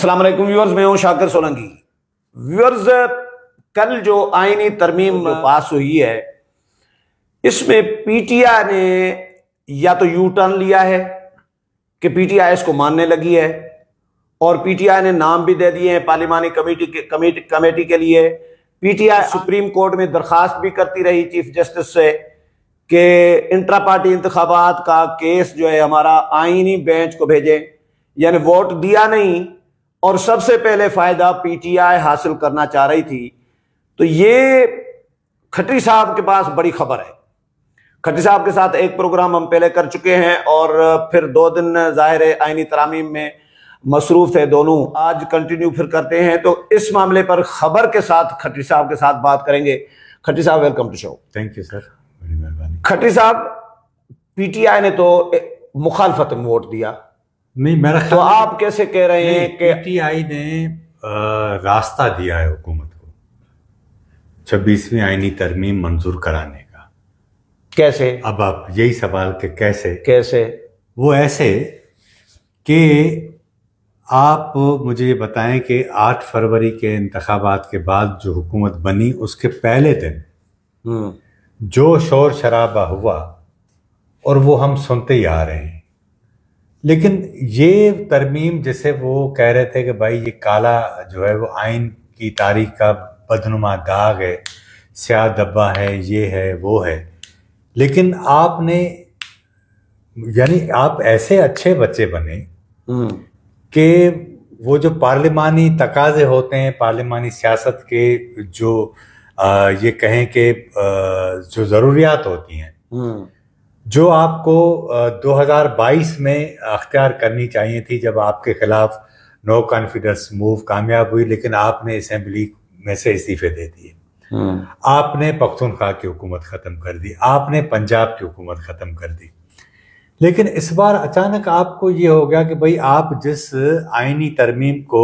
Aslam viewers मैं हूं Shakir Solanki viewers कल जो आइनी तरमीम पास हुई है इसमें आई ने या तो यू टर्न लिया है कि पीटीआई इसको मानने लगी है और पीटीआई ने नाम भी दे दिए हैं पार्लिमानी कमेटी के कमेटी कमेटी के लिए पीटीआई सुप्रीम कोर्ट में दरखास्त भी करती रही चीफ जस्टिस से कि इंट्रा पार्टी इंतबात का केस जो है हमारा आइनी बेंच को भेजें यानी वोट दिया नहीं और सबसे पहले फायदा पीटीआई हासिल करना चाह रही थी तो ये खट्टी साहब के पास बड़ी खबर है खट्टी साहब के साथ एक प्रोग्राम हम पहले कर चुके हैं और फिर दो दिन जाहिर है आइनी तरामीम में मसरूफ थे दोनों आज कंटिन्यू फिर करते हैं तो इस मामले पर खबर के साथ खट्टी साहब के साथ बात करेंगे खट्टी साहब welcome to show thank you sir Khatti साहब पीटीआई ने तो मुखालफत में वोट दिया नहीं मेरा तो आप कैसे कह रहे हैं कि पीटीआई ने रास्ता दिया है हुकूमत को छब्बीसवीं आईनी तरमीम मंजूर कराने का कैसे अब आप यही सवाल के कैसे कैसे वो ऐसे कि आप मुझे ये बताएं कि 8 फरवरी के इंतबात के बाद जो हुकूमत बनी उसके पहले दिन हम्म। जो शोर शराबा हुआ और वो हम सुनते ही आ रहे हैं लेकिन ये तरमीम जैसे वो कह रहे थे कि भाई ये काला जो है वो आइन की तारीख का बदनुमा दाग है स्या डब्बा है ये है वो है लेकिन आपने यानी आप ऐसे अच्छे बच्चे बने हम्म। कि वो जो पार्लिमानी तकाजे होते हैं पार्लिमानी सियासत के जो आ, ये कहें कि जो ज़रूरियात होती हैं हम्म। जो आपको 2022 में अख्तियार करनी चाहिए थी जब आपके खिलाफ नो कॉन्फिडेंस मूव कामयाब हुई लेकिन आपने असम्बली में से इस्तीफे दे दिए हम्म। आपने पख्तूनख्वा की हुकूमत ख़त्म कर दी आपने पंजाब की हुकूमत ख़त्म कर दी लेकिन इस बार अचानक आपको ये हो गया कि भाई आप जिस आइनी तरमीम को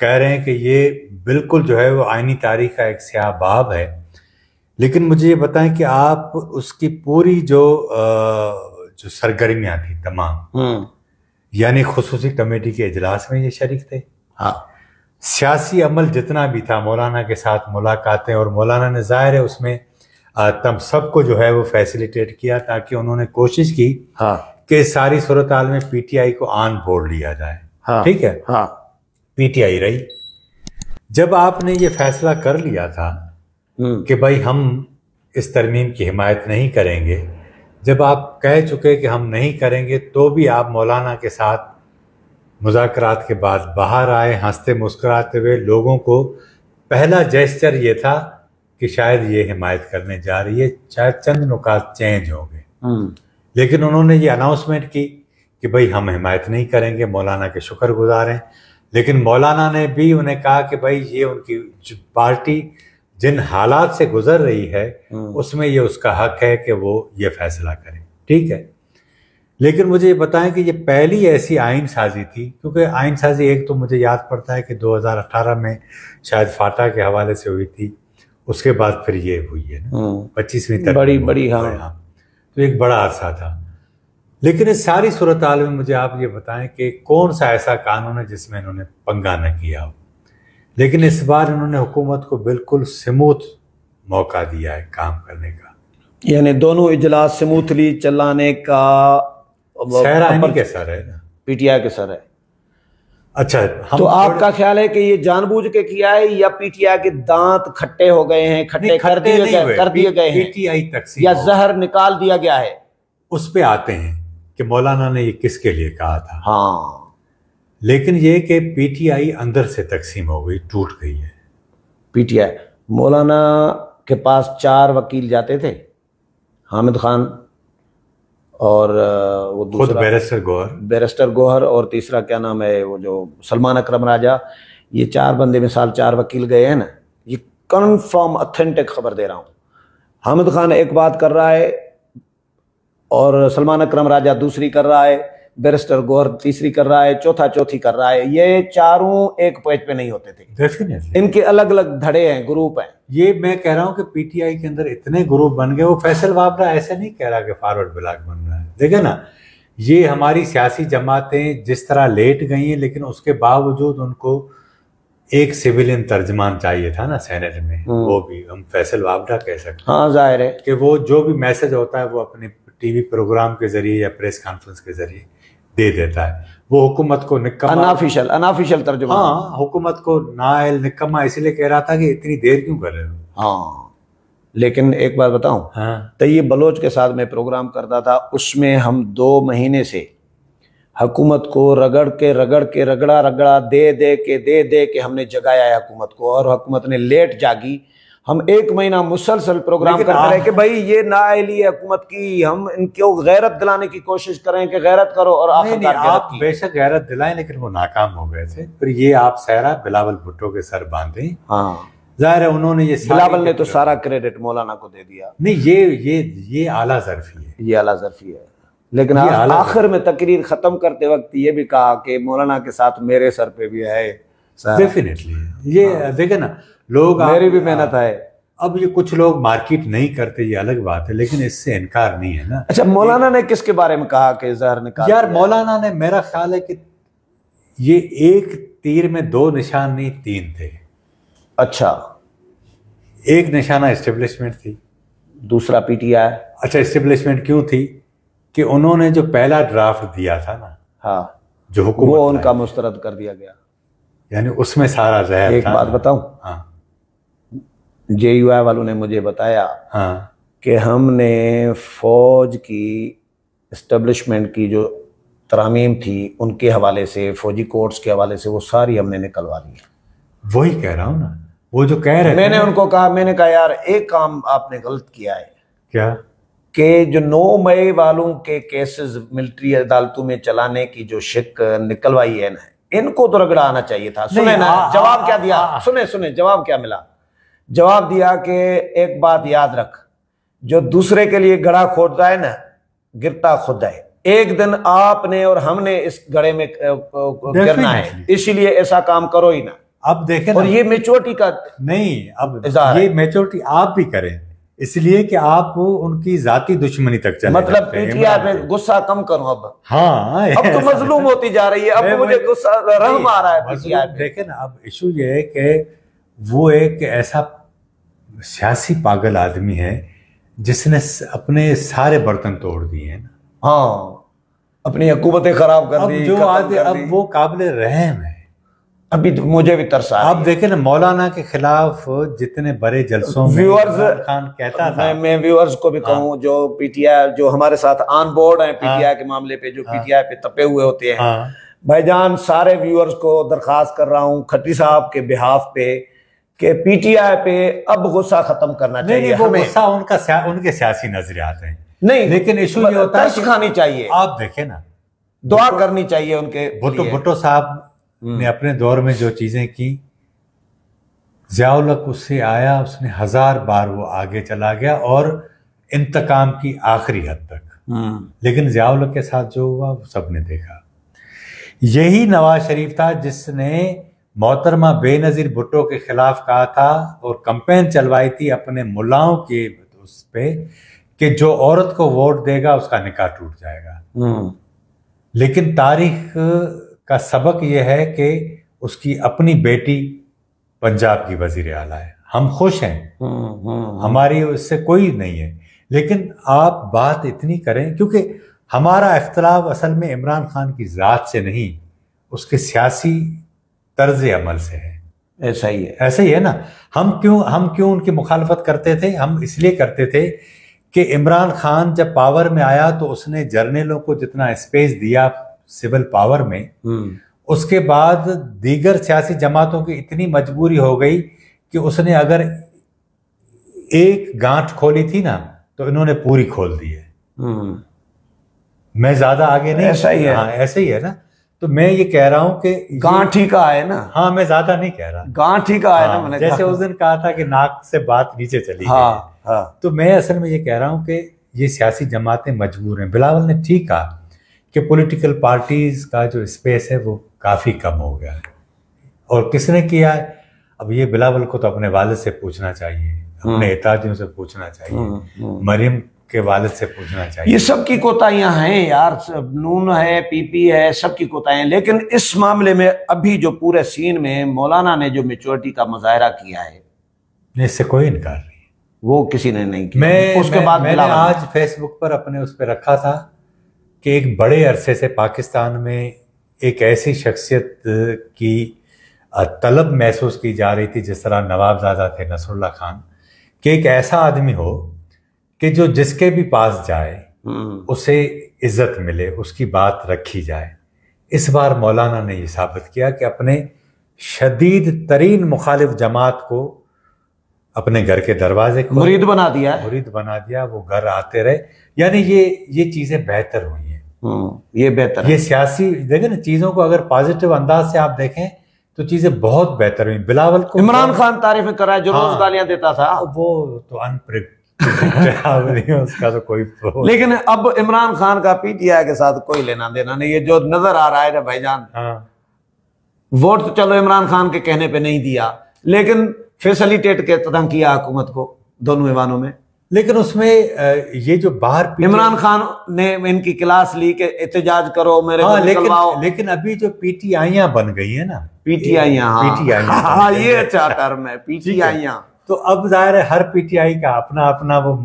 कह रहे हैं कि ये बिल्कुल जो है वो आइनी तारीख का एक स्याह बाब है लेकिन मुझे ये बताएं कि आप उसकी पूरी जो आ, जो सरगर्मियां थी तमाम हम्म। यानी खसूसी कमेटी के इजलास में ये शरीक थे हाँ सियासी अमल जितना भी था मौलाना के साथ मुलाकातें और मौलाना ने जाहिर है उसमें तम सबको जो है वो फैसिलिटेट किया ताकि उन्होंने कोशिश की हाँ कि सारी सूरत में पीटीआई को आन बोर्ड लिया जाए हाँ ठीक है हाँ पीटीआई रही जब आपने ये फैसला कर लिया था हम्म। कि भाई हम इस तरमीम की हिमायत नहीं करेंगे जब आप कह चुके कि हम नहीं करेंगे तो भी आप मौलाना के साथ मुजाकरात के बाद बाहर आए हंसते मुस्कराते हुए लोगों को पहला जेस्चर ये था कि शायद ये हिमायत करने जा रही है शायद चंद नुकात चेंज हो गए हम्म। लेकिन उन्होंने ये अनाउंसमेंट की कि भाई हम हिमायत नहीं करेंगे मौलाना के शुक्र हैं लेकिन मौलाना ने भी उन्हें कहा कि भाई ये उनकी पार्टी जिन हालात से गुजर रही है हम्म। उसमें ये उसका हक है कि वो ये फैसला करे ठीक है लेकिन मुझे ये बताएं कि ये पहली ऐसी आइन साजी थी क्योंकि आइन साजी एक तो मुझे याद पड़ता है कि 2018 में शायद फाटा के हवाले से हुई थी उसके बाद फिर ये हुई है हम्म। पच्चीसवीं तक बड़ी बड़ी हाँ।, हाँ तो एक बड़ा अरसा था लेकिन इस सारी सूरत में मुझे आप ये बताएं कि कौन सा ऐसा कानून है जिसमें इन्होंने पंगा न किया हो लेकिन इस बार इन्होंने हुकूमत को बिल्कुल समूथ मौका दिया है काम करने का यानी दोनों इजलास समूथली चलाने का सर है ना पीटीआई के सर है अच्छा हम तो आपका ख्याल है कि ये जानबूझ के किया है या पीटीआई के दांत खट्टे हो गए हैं खट्टे कर दिए गए कर दिए गए हैं पीटीआई तक या जहर निकाल दिया गया है उस पे आते हैं कि मौलाना ने ये किसके लिए कहा था हाँ लेकिन ये कि पीटीआई अंदर से तकसीम हो गई टूट गई है पीटीआई मौलाना के पास चार वकील जाते थे हामिद खान और वो खुद बैरिस्टर गोहर बैरिस्टर गोहर और तीसरा क्या नाम है वो जो सलमान अकरम राजा ये चार बंदे मिसाल चार वकील गए हैं ना ये कन्फर्म अथेंटिक खबर दे रहा हूँ हामिद खान एक बात कर रहा है और सलमान अकरम राजा दूसरी कर रहा है बैरिस्टर गौर तीसरी कर रहा है चौथा चौथी कर रहा है ये चारों एक पेज पे नहीं होते थे डेफिनेटली इनके अलग अलग धड़े हैं ग्रुप हैं ये मैं कह रहा हूँ कि पीटीआई के अंदर इतने ग्रुप बन गए वो फैसल वापरा ऐसे नहीं कह रहा कि फॉरवर्ड ब्लॉक बन रहा है देखे ना ये हमारी सियासी जमातें जिस तरह लेट गई हैं लेकिन उसके बावजूद उनको एक सिविलियन तर्जमान चाहिए था ना सेनेट में हम्म। वो भी हम फैसल वापरा कह सकते हाँ जाहिर है कि वो जो भी मैसेज होता है वो अपने टीवी प्रोग्राम के जरिए या प्रेस कॉन्फ्रेंस के जरिए दे देता है वो हुकूमत को निकम्मा अनाफिशल अनाफिशल तर्जुमा हाँ हुकूमत को नायल निकम्मा इसलिए कह रहा था कि इतनी देर क्यों कर रहे हो हाँ लेकिन एक बात बताऊं हाँ। तैयब तो बलोच के साथ मैं प्रोग्राम करता था उसमें हम दो महीने से हकूमत को रगड़ के रगड़ के रगड़ा रगड़ा दे दे के दे दे के हमने जगाया है हकूमत को और हकूमत ने लेट जागी हम एक महीना मुसलसल प्रोग्राम कर रहे कि भाई ये ना अली हुकूमत की हम इनको गैरत दिलाने की कोशिश करें कि गैरत करो और नहीं, नहीं, आप बेशक गैरत दिलाएं लेकिन वो नाकाम हो गए थे पर ये आप सहरा बिलावल भुट्टो के सर बांधे हाँ जाहिर है उन्होंने ये बिलावल ने तो सारा क्रेडिट मौलाना को दे दिया नहीं ये ये ये आला जरफी है ये आला जरफी है लेकिन आखिर में तकरीर खत्म करते वक्त ये भी कहा कि मौलाना के साथ मेरे सर पे भी है डेफिनेटली ये हाँ। देखे ना लोग मेरी भी मेहनत आए हाँ। अब ये कुछ लोग मार्केट नहीं करते ये अलग बात है लेकिन इससे इनकार नहीं है ना अच्छा मौलाना ने किसके बारे में कहा कि जहर निकाल यार मौलाना ने मेरा ख्याल है कि ये एक तीर में दो निशान नहीं तीन थे अच्छा एक निशाना इस्टेब्लिशमेंट थी दूसरा पीटीआई अच्छा इस्टेब्लिशमेंट क्यों थी कि उन्होंने जो पहला ड्राफ्ट दिया था ना हाँ जो हुकूमत वो उनका मुस्तरद कर दिया गया यानी उसमें सारा जहर एक बात बताऊं हाँ जे वालों ने मुझे बताया हाँ कि हमने फौज की इस्टबलिशमेंट की जो तरामीम थी उनके हवाले से फौजी कोर्ट्स के हवाले से वो सारी हमने निकलवा ली वही कह रहा हूँ ना वो जो कह रहे मैंने उनको कहा मैंने कहा यार एक काम आपने गलत किया है क्या के जो नौ मई वालों के केसेस मिलिट्री अदालतों में चलाने की जो शिक निकलवाई है ना इनको तो रगड़ा आना चाहिए था सुने ना जवाब क्या दिया सुने सुने जवाब क्या मिला जवाब दिया कि एक बात याद रख जो दूसरे के लिए गड़ा खोदता है ना गिरता खुद है एक दिन आपने और हमने इस गड़े में गिरना है इसलिए ऐसा काम करो ही ना अब देखे और ये मेच्योरिटी का नहीं अब ये मेच्योरिटी आप भी करें इसलिए कि आप उनकी जाति दुश्मनी तक चले मतलब में गुस्सा कम करो अब हाँ अब तो मजलूम होती जा रही है अब मुझे गुस्सा रहम आ रहा है देखे ना अब इशू ये है कि वो एक ऐसा सियासी पागल आदमी है जिसने अपने सारे बर्तन तोड़ दिए हैं हाँ अपनी हकूमतें खराब कर दी जो आज अब वो काबिल रहम है अभी तो मुझे भी तरसा आप देखे ना मौलाना के खिलाफ जितने बड़े जलसों व्यूअर्स खान कहता था मैं, मैं व्यूअर्स को भी हाँ। कहूँ जो पीटीआई जो हमारे साथ ऑन बोर्ड है पीटीआई हाँ। के मामले पे जो हाँ। पीटीआई पे तपे हुए होते हैं हाँ। भाईजान सारे व्यूअर्स को दरखास्त कर रहा हूँ खट्टी साहब के बिहाफ पे कि पीटीआई पे अब गुस्सा खत्म करना नहीं, चाहिए नहीं, वो गुस्सा उनका स्या, उनके सियासी नजरियात हैं नहीं लेकिन इशू मतलब ये होता है खानी चाहिए आप देखें ना दुआ करनी चाहिए उनके भुट्टो भुट्टो साहब हम्म। ने अपने दौर में जो चीजें की जयालक उससे आया उसने हजार बार वो आगे चला गया और इंतकाम की आखिरी हद तक हम्म। लेकिन जयालक के साथ जो हुआ वो सबने देखा यही नवाज शरीफ था जिसने मोहतरमा बेनज़ीर भुट्टो के ख़िलाफ़ कहा था और कंपेन चलवाई थी अपने मुलाओं के उस पर कि जो औरत को वोट देगा उसका निकाह टूट जाएगा हम्म। लेकिन तारीख का सबक यह है कि उसकी अपनी बेटी पंजाब की वजीर आला है हम खुश हैं हम्म, हम्म, हमारी उससे कोई नहीं है लेकिन आप बात इतनी करें क्योंकि हमारा अख्तलाफ असल में इमरान खान की ज़ात से नहीं उसके सियासी तर्ज अमल से है ऐसा ही है ऐसा ही है ना हम क्यों हम क्यों उनकी मुखालफत करते थे हम इसलिए करते थे कि इमरान खान जब पावर में आया तो उसने जर्नलों को जितना स्पेस दिया सिविल पावर में हम्म। उसके बाद दीगर सियासी जमातों की इतनी मजबूरी हो गई कि उसने अगर एक गांठ खोली थी ना तो इन्होंने पूरी खोल दी है हम्म। मैं ज्यादा आगे नहीं ऐसा ही है हाँ, ऐसा ही है ना तो मैं ये कह रहा हूँ कि गांठी का है ना हाँ मैं ज्यादा नहीं कह रहा गांठी का है ना हाँ, मैंने जैसे उस दिन कहा था कि नाक से बात नीचे चली हाँ, हाँ। तो मैं असल में ये कह रहा हूँ कि ये सियासी जमातें मजबूर हैं बिलावल ने ठीक कहा कि पॉलिटिकल पार्टीज का जो स्पेस है वो काफ़ी कम हो गया है और किसने किया है अब ये बिलावल को तो अपने वाले से पूछना चाहिए अपने हम्म। एताजियों से पूछना चाहिए हम्म, हम्म। मरियम के वाले से पूछना चाहिए ये सब की कोताहियां हैं यार नून है पीपी है सब की कोताहियां लेकिन इस मामले में अभी जो पूरे सीन में मौलाना ने जो मेचोरिटी का मुजाहरा किया है इससे कोई इनकार नहीं वो किसी ने नहीं किया मैं, उसके मैं, बाद मैंने आज फेसबुक पर अपने उस पर रखा था कि एक बड़े अरसे से पाकिस्तान में एक ऐसी शख्सियत की तलब महसूस की जा रही थी जिस तरह नवाबजादा थे नसरुल्ला खान कि एक ऐसा आदमी हो कि जो जिसके भी पास जाए हम्म। उसे इज्जत मिले उसकी बात रखी जाए इस बार मौलाना ने यह साबित किया कि अपने शदीद तरीन मुखालिफ जमात को अपने घर के दरवाजे को मुरीद बना दिया मुरीद बना दिया वो घर आते रहे यानी ये ये चीज़ें बेहतर हुई हैं हम्म, ये बेहतर ये सियासी देखें ना चीज़ों को अगर पॉजिटिव अंदाज से आप देखें तो चीज़ें बहुत बेहतर हुई बिलावल को इमरान खान तारीफ करा जो हाँ, देता था वो तो अनप्रिक उसका तो कोई लेकिन अब इमरान खान का पीटीआई के साथ कोई लेना देना नहीं ये जो नजर आ रहा है ना भाईजान हाँ। वोट तो चलो इमरान खान के कहने पे नहीं दिया लेकिन फैसिलिटेट के तंग किया हुकूमत को दोनों ईवानों में लेकिन उसमें ये जो बाहर इमरान खान ने इनकी क्लास ली के एहतजाज करो मेरे हाँ, लेकिन लेकिन अभी जो पीटीआईया बन गई हाँ। हाँ, अच्छा है ना पीटीआईया पीटीआई हाँ, ये अच्छा टर्म है तो अब जाहिर है हर पीटीआई का अपना अपना वो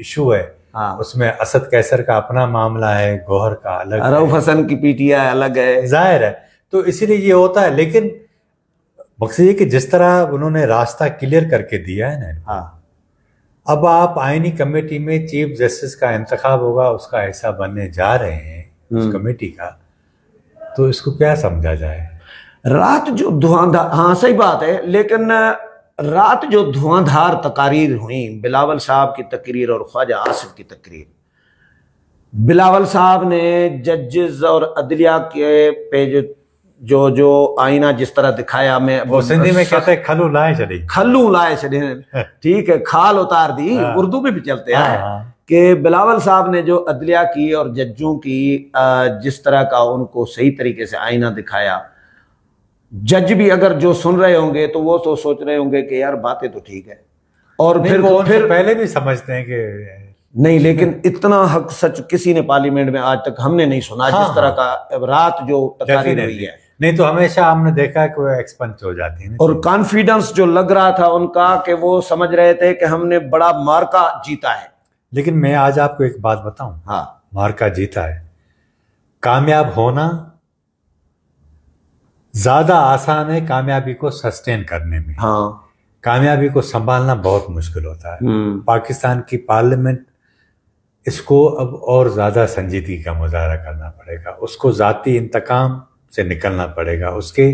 इशू है हाँ उसमें असद कैसर का अपना मामला है गोहर का अलग रऊफ हसन की पीटीआई अलग है जाहिर है तो इसीलिए ये होता है लेकिन मकसद ये कि जिस तरह उन्होंने रास्ता क्लियर करके दिया है ना हाँ अब आप आईनी कमेटी में चीफ जस्टिस का इंतखब होगा उसका हिस्सा बनने जा रहे हैं उस हम्म। कमेटी का तो इसको क्या समझा जाए रात जो धुआंधा हाँ सही बात है लेकिन रात जो धुआंधार तकारीर हुई बिलावल साहब की तकरीर और ख्वाजा आसिफ की तकरीर बिलावल साहब ने जजेस और अदलिया के पे जो जो जो आईना जिस तरह दिखाया मैं वो सिंधी में कहते हैं खलू लाए चले खलू लाए चले ठीक है खाल उतार दी हाँ। उर्दू में भी चलते हैं हाँ, हाँ। कि बिलावल साहब ने जो अदलिया की और जजों की जिस तरह का उनको सही तरीके से आईना दिखाया जज भी अगर जो सुन रहे होंगे तो वो तो सोच रहे होंगे कि यार बातें तो ठीक है और फिर फिर पहले भी समझते हैं कि नहीं लेकिन इतना हक सच किसी ने पार्लियामेंट में आज तक हमने नहीं सुना हाँ, जिस तरह हाँ। का रात जो हुई है नहीं तो हमेशा हमने देखा है कि वो एक्सपंच हो जाती है और कॉन्फिडेंस जो लग रहा था उनका कि वो समझ रहे थे कि हमने बड़ा मार्का जीता है लेकिन मैं आज आपको एक बात बताऊं हाँ मार्का जीता है कामयाब होना ज्यादा आसान है कामयाबी को सस्टेन करने में हाँ कामयाबी को संभालना बहुत मुश्किल होता है हम्म। पाकिस्तान की पार्लियामेंट इसको अब और ज़्यादा संजीदगी का मुजाहरा करना पड़ेगा उसको ज़ाती इंतकाम से निकलना पड़ेगा उसके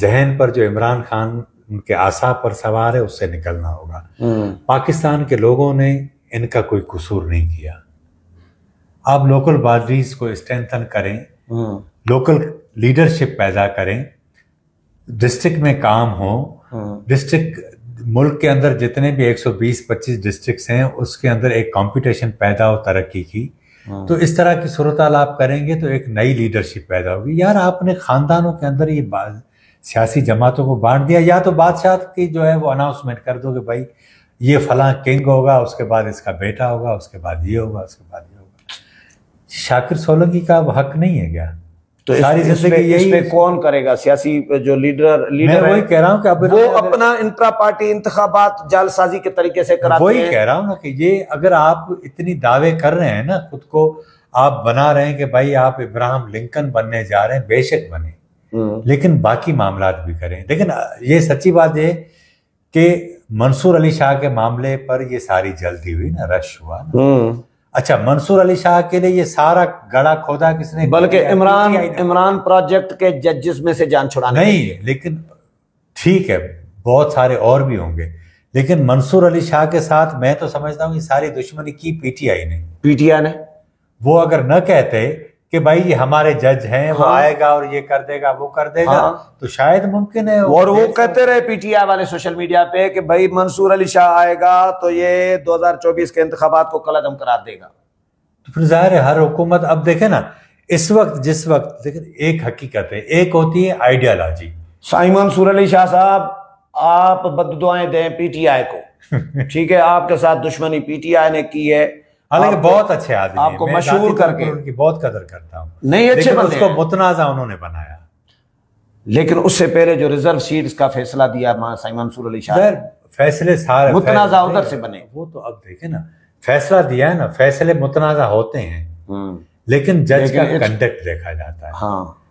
जहन पर जो इमरान खान उनके आशा पर सवार है उससे निकलना होगा हम्म। पाकिस्तान के लोगों ने इनका कोई कसूर नहीं किया आप लोकल बाउंड्रीज को स्ट्रेंथन करें हम्म। लोकल लीडरशिप पैदा करें डिस्ट्रिक्ट में काम हो डिस्ट्रिक्ट हाँ। मुल्क के अंदर जितने भी 120-25 डिस्ट्रिक्ट्स हैं उसके अंदर एक कंपटीशन पैदा हो तरक्की की हाँ। तो इस तरह की सूरत आप करेंगे तो एक नई लीडरशिप पैदा होगी यार आपने खानदानों के अंदर ये बात सियासी जमातों को बांट दिया या तो बादशाह की जो है वो अनाउंसमेंट कर दो कि भाई ये फलां किंग होगा उसके बाद इसका बेटा होगा उसके बाद ये होगा उसके बाद ये होगा शाकिर सोलंकी का हक नहीं है क्या तो सारी जिंदगी यही पे कौन करेगा सियासी जो लीडर लीडर वही कह रहा हूँ कि अब वो तो- अपना इंट्रा पार्टी इंतबात जालसाजी के तरीके से कराते वही कह रहा हूँ ना कि ये अगर आप इतनी दावे कर रहे हैं ना खुद को आप बना रहे हैं कि भाई आप इब्राहिम लिंकन बनने जा रहे हैं बेशक बने हम्म। लेकिन बाकी मामला भी करें लेकिन ये सच्ची बात है कि मंसूर अली शाह के मामले पर ये सारी जल्दी हुई ना रश हुआ ना हम्म। अच्छा मंसूर अली शाह के लिए ये सारा गड़ा खोदा किसने बल्कि इमरान इमरान प्रोजेक्ट के जजेस में से जान छुड़ा नहीं लेकिन ठीक है बहुत सारे और भी होंगे लेकिन मंसूर अली शाह के साथ मैं तो समझता हूँ सारी दुश्मनी की पीटीआई ने पीटीआई ने वो अगर न कहते कि भाई ये हमारे जज हैं वो हाँ। आएगा और ये कर देगा वो कर देगा हाँ। तो शायद मुमकिन है और वो कहते रहे पीटीआई वाले सोशल मीडिया पे कि भाई मंसूर अली शाह आएगा तो ये 2024 के इंतबात को अदम करार देगा तो फिर जाहिर है हर हुकूमत अब देखे ना इस वक्त जिस वक्त देखे एक हकीकत है एक होती है आइडियालॉजी साई मंसूर अली शाह साहब आप बद दें पीटीआई को ठीक है आपके साथ दुश्मनी पीटीआई ने की है हालांकि बहुत अच्छे आदमी आपको मशहूर करके उनकी बहुत कदर करता हूँ नहीं अच्छे उसको मुतनाजा उन्होंने बनाया लेकिन उससे पहले जो रिजर्व सीट्स का फैसला दिया मंसूर अली शाह फैसले सारे मुतनाजा उधर से बने वो तो अब देखे ना फैसला दिया है ना फैसले मुतनाजा होते हैं हम्म। लेकिन जज का कंडक्ट देखा जाता है हाँ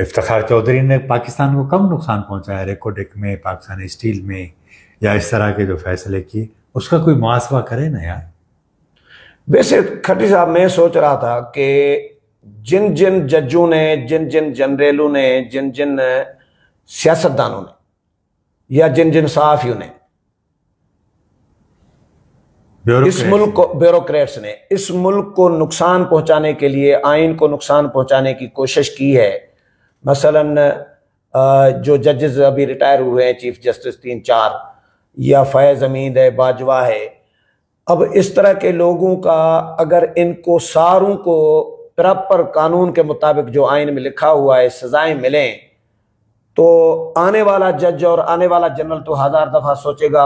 इफ्तार चौधरी ने पाकिस्तान को कम नुकसान पहुंचाया रेकोडिक में पाकिस्तान स्टील में या इस तरह के जो फैसले किए उसका कोई मुआसवा करे ना यार वैसे खट्टी साहब मैं सोच रहा था कि जिन जिन जजों ने जिन जिन जनरलों ने जिन जिन सियासतदानों ने या जिन जिन सहाफियों ने इस मुल्क को ब्यूरोक्रेट्स ने इस मुल्क को नुकसान पहुंचाने के लिए आइन को नुकसान पहुंचाने की कोशिश की है मसलन जो जजेस अभी रिटायर हुए हैं चीफ जस्टिस तीन चार या फैज़ अमीद है बाजवा है अब इस तरह के लोगों का अगर इनको सारों को प्रॉपर कानून के मुताबिक जो आइन में लिखा हुआ है सजाएं मिलें तो आने वाला जज और आने वाला जनरल तो हजार दफा सोचेगा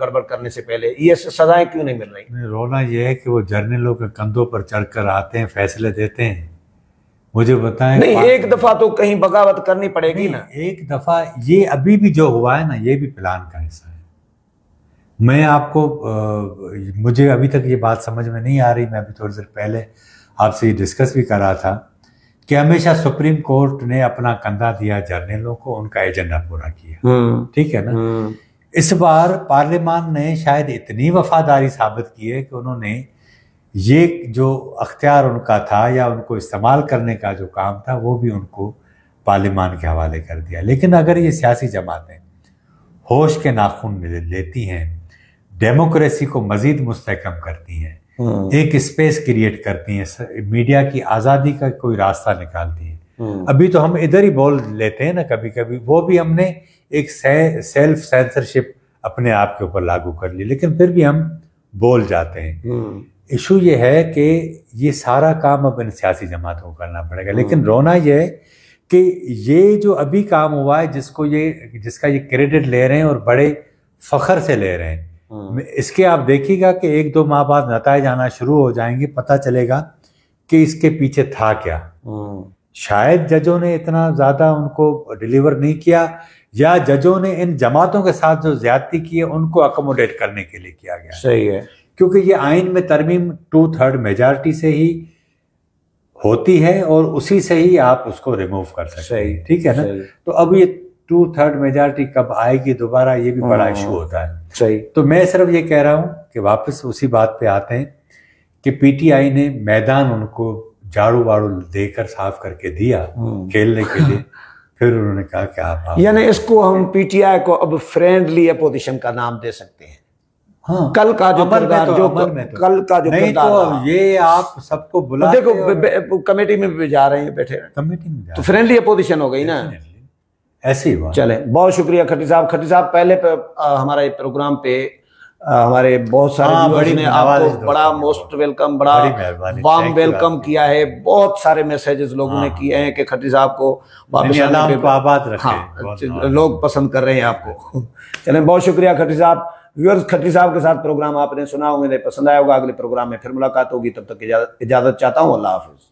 गड़बड़ करने से पहले ये सजाएं क्यों नहीं मिल रही नहीं, रोना यह है कि वो जर्नलों के कंधों पर चढ़कर आते हैं फैसले देते हैं मुझे बताएं नहीं एक दफा तो कहीं बगावत करनी पड़ेगी ना एक दफा ये अभी भी जो हुआ है ना ये भी प्लान का हिस्सा है मैं आपको आ, मुझे अभी तक ये बात समझ में नहीं आ रही मैं अभी थोड़ी देर पहले आपसे ये डिस्कस भी कर रहा था कि हमेशा सुप्रीम कोर्ट ने अपना कंधा दिया जर्नलों को उनका एजेंडा पूरा किया हाँ। ठीक है ना हाँ। इस बार पार्लियामान ने शायद इतनी वफादारी साबित की है कि उन्होंने ये जो अख्तियार उनका था या उनको इस्तेमाल करने का जो काम था वो भी उनको पार्लियामान के हवाले कर दिया लेकिन अगर ये सियासी जमातें होश के नाखून लेती हैं डेमोक्रेसी को मजीद मुस्तकम करती हैं हम्म। एक स्पेस क्रिएट करती हैं मीडिया की आज़ादी का कोई रास्ता निकालती हैं हम्म। अभी तो हम इधर ही बोल लेते हैं ना कभी कभी वो भी हमने एक से, सेल्फ सेंसरशिप अपने आप के ऊपर लागू कर ली लेकिन फिर भी हम बोल जाते हैं हम्म। इशू ये है कि ये सारा काम अब इन सियासी जमातों को करना पड़ेगा लेकिन रोना ये है कि ये जो अभी काम हुआ है जिसको ये जिसका ये क्रेडिट ले रहे हैं और बड़े फ़खर से ले रहे हैं हाँ। इसके आप देखिएगा कि एक दो माह बाद नताए जाना शुरू हो जाएंगे पता चलेगा कि इसके पीछे था क्या हाँ। शायद जजों ने इतना ज़्यादा उनको डिलीवर नहीं किया या जजों ने इन जमातों के साथ जो ज्यादती की है उनको अकोमोडेट करने के लिए किया गया सही है क्योंकि ये आइन में तरमीम टू थर्ड मेजॉरिटी से ही होती है और उसी से ही आप उसको रिमूव कर सकते हैं ठीक है ना तो अब ये टू थर्ड मेजोरिटी कब आएगी दोबारा ये भी बड़ा इशू हाँ। होता है सही तो मैं सिर्फ ये कह रहा हूँ कि वापस उसी बात पे आते हैं कि पीटीआई ने मैदान उनको झाड़ू वाड़ू देकर साफ करके दिया हम्म। खेलने के लिए फिर उन्होंने कहा कि आप यानी इसको हम पीटीआई को अब फ्रेंडली अपोजिशन का नाम दे सकते हैं हाँ, कल का जो किरदार तो, जो तो, कल का जो नहीं तो ये आप सबको बुला देखो कमेटी में भी जा रहे हैं बैठे कमेटी में तो फ्रेंडली अपोजिशन हो गई ना ऐसी बात चले बहुत शुक्रिया खट्टी साहब खट्टी साहब पहले पे, आ, हमारे प्रोग्राम पे आ, हमारे बहुत सारे आ, हाँ, बड़ी ने आपको बड़ा मोस्ट वेलकम बड़ा वार्म वेलकम किया है बहुत सारे मैसेजेस लोगों ने हाँ। किए हैं कि खट्टी साहब को हाँ, लोग पसंद कर रहे हैं आपको चले बहुत शुक्रिया खट्टी साहब व्यूअर्स खट्टी साहब के साथ प्रोग्राम आपने सुना होंगे पसंद आया होगा अगले प्रोग्राम में फिर मुलाकात होगी तब तक इजाजत चाहता हूँ अल्लाह हाफिज़